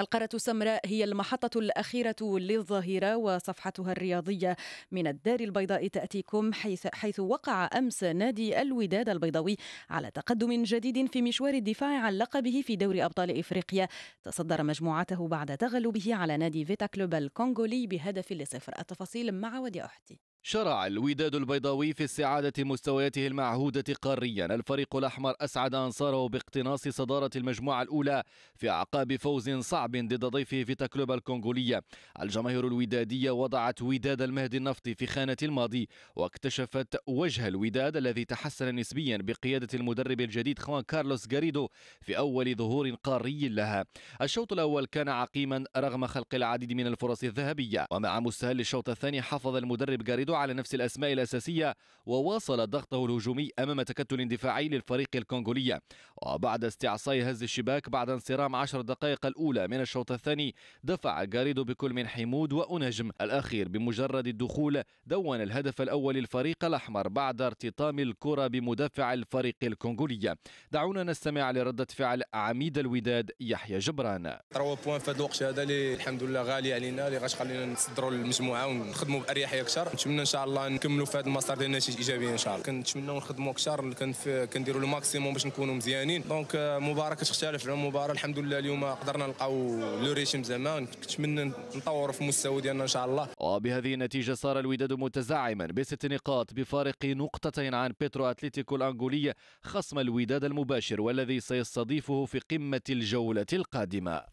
القارة السمراء هي المحطة الأخيرة للظاهرة وصفحتها الرياضية من الدار البيضاء تأتيكم حيث, حيث وقع أمس نادي الوداد البيضاوي على تقدم جديد في مشوار الدفاع عن لقبه في دوري أبطال إفريقيا تصدر مجموعته بعد تغلبه على نادي فيتا كلوب الكونغولي بهدف لصفر التفاصيل مع ودي أحتي شرع الوداد البيضاوي في استعادة مستوياته المعهودة قاريا الفريق الأحمر أسعد أنصاره باقتناص صدارة المجموعة الأولى في أعقاب فوز صعب ضد ضيفه في تكلوبا الكونغولية الجماهير الودادية وضعت وداد المهدي النفطي في خانة الماضي واكتشفت وجه الوداد الذي تحسن نسبيا بقيادة المدرب الجديد خوان كارلوس غاريدو في أول ظهور قاري لها الشوط الأول كان عقيما رغم خلق العديد من الفرص الذهبية ومع مستهل الشوط الثاني حافظ المدرب غاريدو على نفس الأسماء الأساسية وواصل ضغطه الهجومي أمام تكتل دفاعي للفريق الكونغولي وبعد استعصاء هز الشباك بعد انصرام عشر دقائق الأولى من الشوط الثاني دفع جاريدو بكل من حمود وأنجم الأخير بمجرد الدخول دون الهدف الأول للفريق الأحمر بعد ارتطام الكرة بمدافع الفريق الكونغولي دعونا نستمع لردة فعل عميد الوداد يحيى جبران تروا بوان في هذا الوقت هذا اللي الحمد لله غالي علينا اللي غتخلينا نصدروا المجموعه ونخدموا باريحيه اكثر نتمنى ان شاء الله نكملوا في هذا المسار ديالنا شي ايجابيه ان شاء الله كنتمناو نخدموا اكثر كنديروا ماكسيموم باش نكونوا مزيانين دونك آه، مباراه كتختلف على مباراه الحمد لله اليوم قدرنا نلقاو لو ريتيم زعما كنتمنى نطوروا في المستوى ديالنا ان شاء الله وبهذه النتيجه صار الوداد متزعما بست نقاط بفارق نقطتين عن بيترو اتليتيكو الانغولي خصم الوداد المباشر والذي سيستضيفه في قمه الجوله القادمه